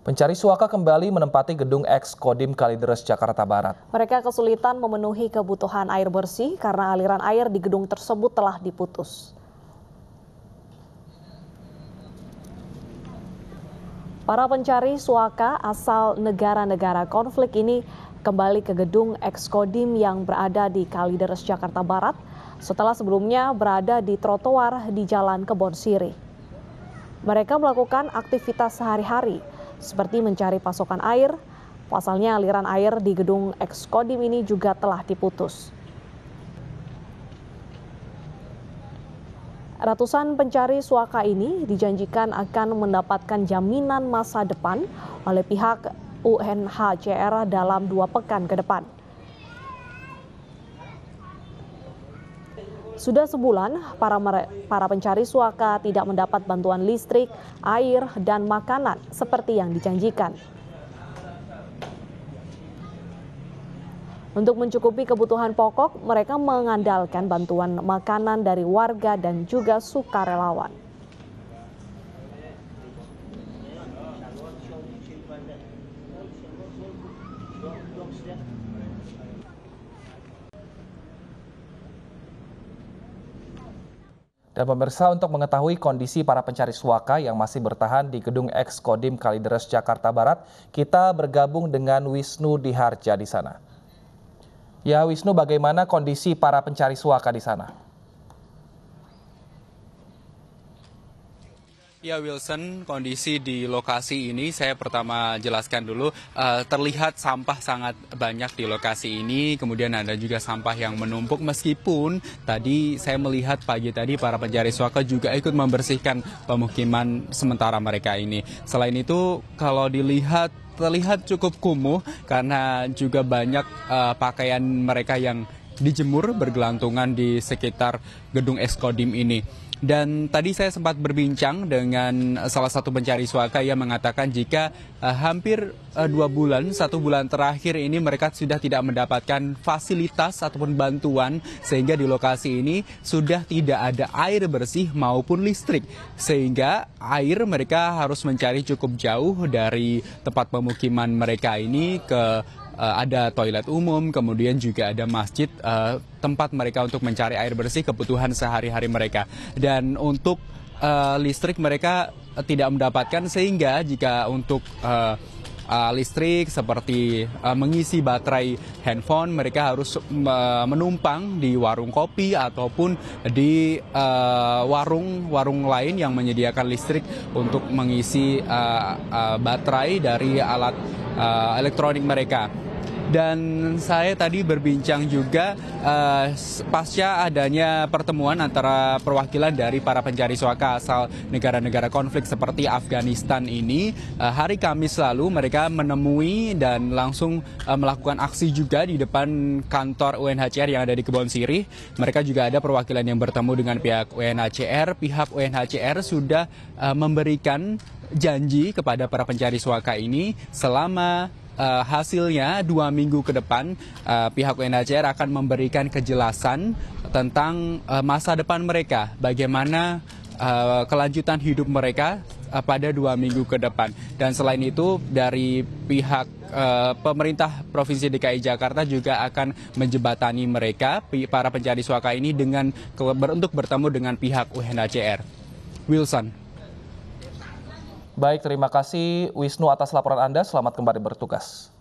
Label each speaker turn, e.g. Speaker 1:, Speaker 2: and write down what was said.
Speaker 1: Pencari suaka kembali menempati gedung eks Kodim Kalideres Jakarta Barat.
Speaker 2: Mereka kesulitan memenuhi kebutuhan air bersih karena aliran air di gedung tersebut telah diputus. Para pencari suaka asal negara-negara konflik ini kembali ke gedung Kodim yang berada di Kalideres Jakarta Barat setelah sebelumnya berada di trotoar di Jalan Kebon Sirih. Mereka melakukan aktivitas sehari-hari seperti mencari pasokan air. Pasalnya aliran air di gedung Ekskodim ini juga telah diputus. Ratusan pencari suaka ini dijanjikan akan mendapatkan jaminan masa depan oleh pihak UNHCR dalam dua pekan ke depan. Sudah sebulan, para, para pencari suaka tidak mendapat bantuan listrik, air, dan makanan seperti yang dijanjikan. Untuk mencukupi kebutuhan pokok, mereka mengandalkan bantuan makanan dari warga dan juga sukarelawan.
Speaker 1: Dan pemirsa untuk mengetahui kondisi para pencari suaka yang masih bertahan di gedung ex Kodim Kalideres Jakarta Barat, kita bergabung dengan Wisnu Diharja di sana. Ya Wisnu, bagaimana kondisi para pencari suaka di sana?
Speaker 3: Ya Wilson, kondisi di lokasi ini saya pertama jelaskan dulu uh, terlihat sampah sangat banyak di lokasi ini, kemudian ada juga sampah yang menumpuk meskipun tadi saya melihat pagi tadi para pencari suaka juga ikut membersihkan pemukiman sementara mereka ini. Selain itu kalau dilihat terlihat cukup kumuh karena juga banyak uh, pakaian mereka yang dijemur bergelantungan di sekitar gedung Eskodim ini. Dan tadi saya sempat berbincang dengan salah satu pencari suaka yang mengatakan jika uh, hampir uh, dua bulan, satu bulan terakhir ini mereka sudah tidak mendapatkan fasilitas ataupun bantuan sehingga di lokasi ini sudah tidak ada air bersih maupun listrik. Sehingga air mereka harus mencari cukup jauh dari tempat pemukiman mereka ini ke Eh, ada toilet umum, kemudian juga ada masjid eh, tempat mereka untuk mencari air bersih kebutuhan sehari-hari mereka. Dan untuk eh, listrik mereka tidak mendapatkan sehingga jika untuk uh, listrik seperti uh, mengisi baterai handphone mereka harus uh, menumpang di warung kopi ataupun di warung-warung uh, lain yang menyediakan listrik untuk mengisi uh, uh, baterai dari alat uh, elektronik mereka dan saya tadi berbincang juga uh, pasca adanya pertemuan antara perwakilan dari para pencari suaka asal negara-negara konflik seperti Afghanistan ini uh, hari Kamis lalu mereka menemui dan langsung uh, melakukan aksi juga di depan kantor UNHCR yang ada di Kebon Sirih. Mereka juga ada perwakilan yang bertemu dengan pihak UNHCR. Pihak UNHCR sudah uh, memberikan janji kepada para pencari suaka ini selama uh, hasilnya dua minggu ke depan uh, pihak UNHCR akan memberikan kejelasan tentang uh, masa depan mereka, bagaimana uh, kelanjutan hidup mereka uh, pada dua minggu ke depan. Dan selain itu dari pihak pemerintah provinsi DKI Jakarta juga akan menjebatani mereka para pencari suaka ini dengan untuk bertemu dengan pihak UNHCR.
Speaker 1: Wilson baik terima kasih wisnu atas laporan anda selamat kembali bertugas